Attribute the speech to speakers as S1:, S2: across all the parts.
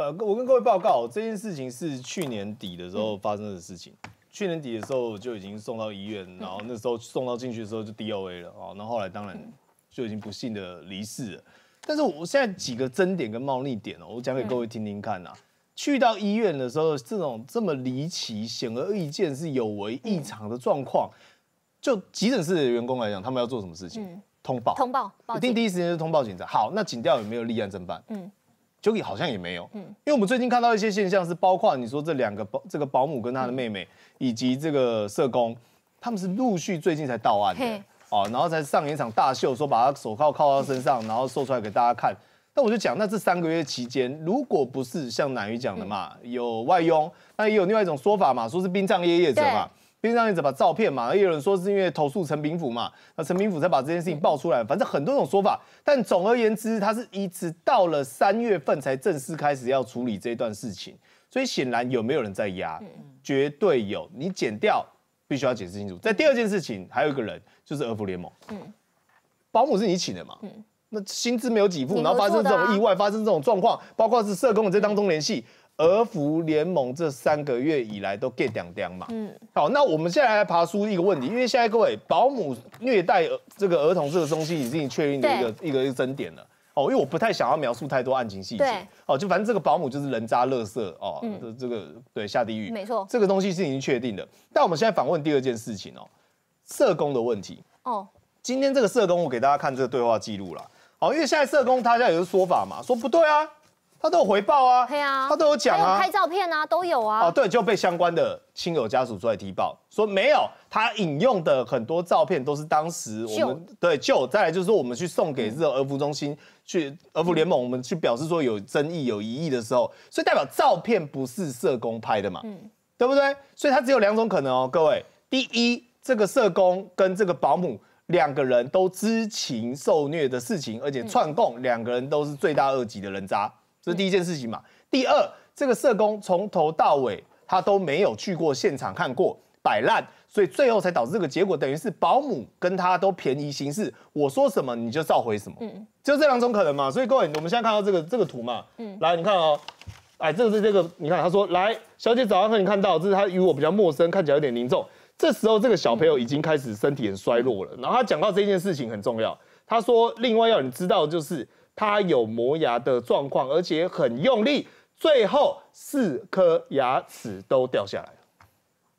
S1: 呃，我跟各位报告，这件事情是去年底的时候发生的事情。去年底的时候就已经送到医院，然后那时候送到进去的时候就 D O A 了哦。那后来当然就已经不幸的离世了。但是我现在几个真点跟冒逆点哦，我讲给各位听听看啊。去到医院的时候，这种这么离奇、显而易见是有违异常的状况，就急诊室的员工来讲，他们要做什么事情？通报，通报，一定第一时间是通报警察。好，那警调有没有立案侦办？嗯。j u 好像也没有，嗯，因为我们最近看到一些现象是包括你说这两个保这个保姆跟她的妹妹以及这个社工，他们是陆续最近才到案的，哦，然后才上演一场大秀，说把他手铐铐到身上，然后秀出来给大家看。那我就讲，那这三个月期间，如果不是像南宇讲的嘛，有外佣，那也有另外一种说法嘛，说是冰葬夜夜者嘛。边上一直把照片嘛，也有人说是因为投诉陈炳甫嘛，那陈炳甫才把这件事情爆出来。反正很多种说法，但总而言之，他是一直到了三月份才正式开始要处理这段事情。所以显然有没有人在压？绝对有。你剪掉，必须要解释清楚。在第二件事情，还有一个人，就是俄服联盟。嗯，保姆是你请的嘛？嗯，那薪资没有给付，然后发生这种意外，发生这种状况，包括是社工在当中联系。俄福联盟这三个月以来都 get 两两嘛，嗯，好，那我们现在来爬出一个问题，因为现在各位保姆虐待这个儿童这个东西已经确定的一个一个一个真点了，哦，因为我不太想要描述太多案情细节，哦，就反正这个保姆就是人渣、垃圾哦，的这个对下地狱，没错，这个东西是已经确定的。但我们现在访问第二件事情哦，社工的问题哦，今天这个社工我给大家看这个对话记录了，好，因为现在社工他家有个说法嘛，说不对啊。他都有回报啊，对啊，他都有讲啊，拍照片啊，都有啊。哦，对，就被相关的亲友家属出来提报，说没有他引用的很多照片都是当时我们对就再来就是我们去送给这个儿福中心、去儿福联盟，我们去表示说有争议、有疑义的时候，所以代表照片不是社工拍的嘛，嗯，对不对？所以他只有两种可能哦，各位，第一，这个社工跟这个保姆两个人都知情受虐的事情，而且串供，两个人都是罪大恶极的人渣。这是第一件事情嘛。第二，这个社工从头到尾他都没有去过现场看过摆烂，所以最后才导致这个结果，等于是保姆跟他都便宜行事，我说什么你就召回什么。嗯就这两种可能嘛。所以各位，我们现在看到这个这个图嘛，嗯，来你看哦，哎，这是这个，你看他说，来，小姐早上可以看到，这是他与我比较陌生，看起来有点凝重。这时候这个小朋友已经开始身体很衰弱了。然后他讲到这件事情很重要，他说另外要你知道就是。他有磨牙的状况，而且很用力，最后四颗牙齿都掉下来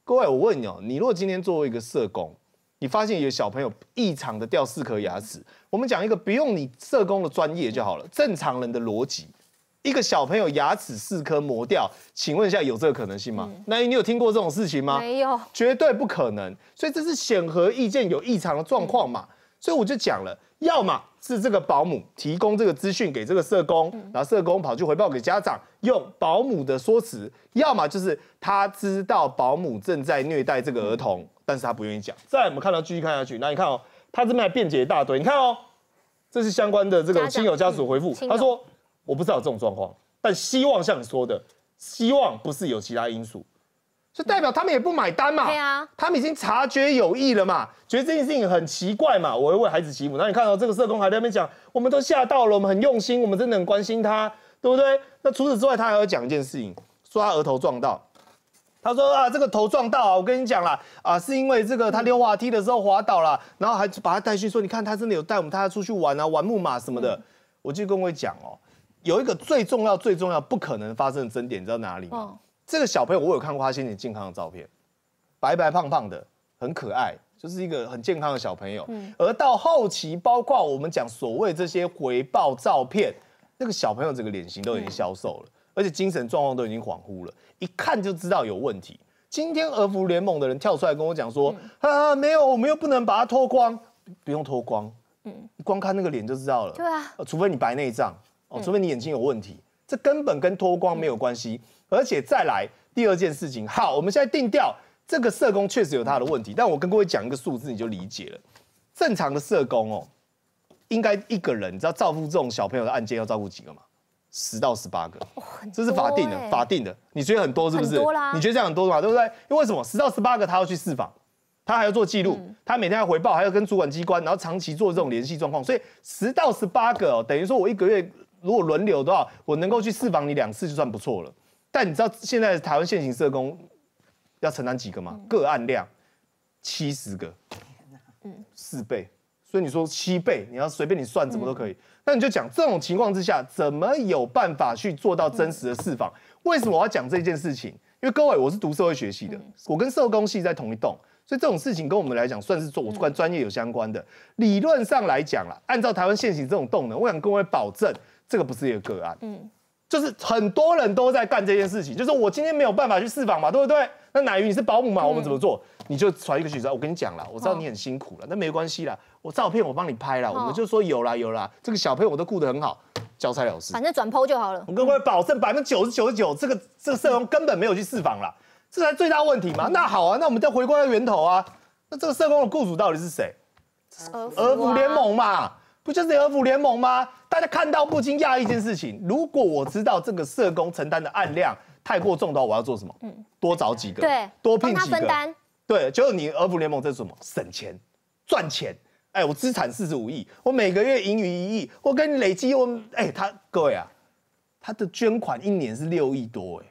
S1: 各位，我问你哦，你如果今天作为一个社工，你发现有小朋友异常的掉四颗牙齿，我们讲一个不用你社工的专业就好了，正常人的逻辑，一个小朋友牙齿四颗磨掉，请问一下有这个可能性吗？那你有听过这种事情吗？没有，绝对不可能。所以这是显而易见有异常的状况嘛。所以我就讲了，要么是这个保姆提供这个资讯给这个社工，然后社工跑去回报给家长，用保姆的说辞；要么就是他知道保姆正在虐待这个儿童，但是他不愿意讲。再我们看到继续看下去，那你看哦，他这边辩解一大堆，你看哦，这是相关的这个亲友家属回复，他说我不知道这种状况，但希望像你说的，希望不是有其他因素。就代表他们也不买单嘛？对啊，他们已经察觉有异了嘛？觉得这件事情很奇怪嘛？我会为孩子祈福。那你看到这个社工还在那边讲，我们都吓到了，我们很用心，我们真的很关心他，对不对？那除此之外，他还要讲一件事情，说他额头撞到。他说啊，这个头撞到，啊，我跟你讲了啊，是因为这个他溜滑梯的时候滑倒了，然后还把他带去说，你看他真的有带我们，他出去玩啊，玩木马什么的。我就跟我讲哦，有一个最重要、最重要、不可能发生的争点，你知道哪里吗？这个小朋友我有看过他心理健康的照片，白白胖胖的，很可爱，就是一个很健康的小朋友。嗯。而到后期，包括我们讲所谓这些回报照片，那个小朋友整个脸型都已经消瘦了，而且精神状况都已经恍惚了，一看就知道有问题。今天俄服联盟的人跳出来跟我讲说，啊，没有，我们又不能把它脱光，不用脱光，嗯，光看那个脸就知道了。对啊，除非你白内障哦，除非你眼睛有问题。这根本跟脱光没有关系，而且再来第二件事情，好，我们现在定调这个社工确实有他的问题，但我跟各位讲一个数字，你就理解了。正常的社工哦，应该一个人，你知道照顾这种小朋友的案件要照顾几个吗？十到十八个，这是法定的，法定的，你觉得很多是不是？你觉得这样很多嘛，对不对？因为什么？十到十八个，他要去释放。他还要做记录，他每天要回报，还要跟主管机关，然后长期做这种联系状况，所以十到十八个，等于说我一个月。如果轮流的话，我能够去释放你两次就算不错了。但你知道现在台湾现行社工要承担几个吗？个案量七十个，嗯，四倍。所以你说七倍，你要随便你算怎么都可以。那你就讲这种情况之下，怎么有办法去做到真实的视放？为什么我要讲这件事情？因为各位，我是读社会学系的，我跟社工系在同一栋，所以这种事情跟我们来讲算是做我关专业有相关的。理论上来讲啦，按照台湾现行这种动能，我想各位保证。这个不是一个个案，嗯，就是很多人都在干这件事情，就是我今天没有办法去试访嘛，对不对？那奶鱼你是保姆嘛，我们怎么做？你就传一个讯息，我跟你讲了，我知道你很辛苦了，那没关系啦，我照片我帮你拍了，我就说有啦有啦，这个小朋友我都顾得很好，交差了事，反正转剖就好了。我跟各位保证，百分之九十九九这个这个社工根本没有去试放了，这才最大问题嘛。那好啊，那我们再回归到源头啊，那这个社工的雇主到底是谁？俄俄服联盟嘛。不就是俄府联盟吗？大家看到不惊讶一件事情。如果我知道这个社工承担的案量太过重的话，我要做什么？嗯，多找几个，对，多聘几个，分担。对，就是你俄府联盟这是什么？省钱、赚钱。哎，我资产四十五亿，我每个月盈余一亿，我跟你累积。我哎，他各位啊，他的捐款一年是六亿多，哎，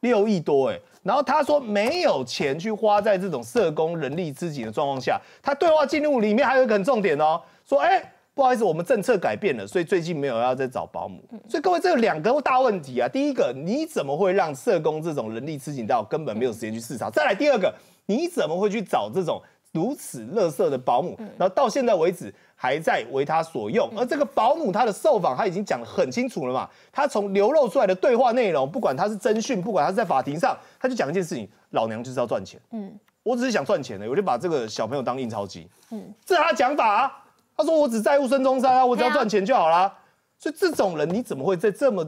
S1: 六亿多，哎。然后他说没有钱去花在这种社工人力资金的状况下，他对话记录里面还有一个重点哦，说哎。不好意思，我们政策改变了，所以最近没有要再找保姆。所以各位，这有两个大问题啊。第一个，你怎么会让社工这种人力吃紧到根本没有时间去视察？再来，第二个，你怎么会去找这种如此垃圾的保姆？然后到现在为止还在为他所用。而这个保姆，他的受访他已经讲的很清楚了嘛？他从流露出来的对话内容，不管他是侦讯，不管他是在法庭上，他就讲一件事情：老娘就是要赚钱。嗯，我只是想赚钱的，我就把这个小朋友当印钞机。嗯，这是他讲法。他说：“我只在乎孙中山啊，我只要赚钱就好啦。”所以这种人，你怎么会在这么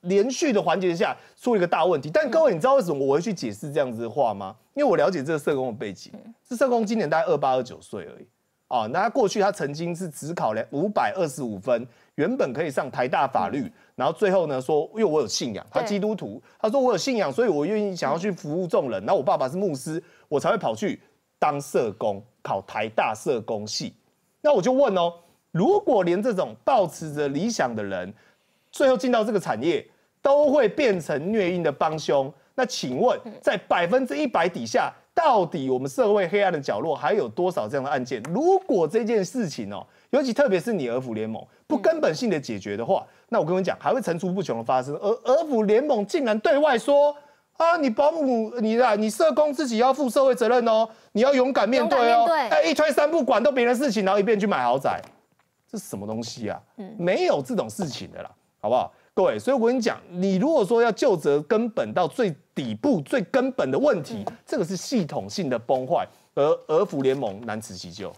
S1: 连续的环节下出一个大问题？但各位，你知道为什么我会去解释这样子的话吗？因为我了解这个社工的背景，这社工今年大概二八二九岁而已啊。那他过去，他曾经是只考了五百二十五分，原本可以上台大法律，然后最后呢，说因为我有信仰，他基督徒，他说我有信仰，所以我愿意想要去服务众人。然后我爸爸是牧师，我才会跑去当社工，考台大社工系。那我就问哦，如果连这种抱持着理想的人，最后进到这个产业，都会变成虐婴的帮凶，那请问，在百分之一百底下，到底我们社会黑暗的角落还有多少这样的案件？如果这件事情哦，尤其特别是你俄府联盟不根本性的解决的话，那我跟你讲，还会层出不穷的发生。而俄府联盟竟然对外说。啊！你保姆，你啊，你社工自己要负社会责任哦，你要勇敢面对哦。对。一推三不管都别人事情，然后一边去买豪宅，这是什么东西啊？嗯，没有这种事情的啦，好不好？各位，所以我跟你讲，你如果说要就责根本到最底部、最根本的问题，这个是系统性的崩坏，而俄服联盟难辞其咎。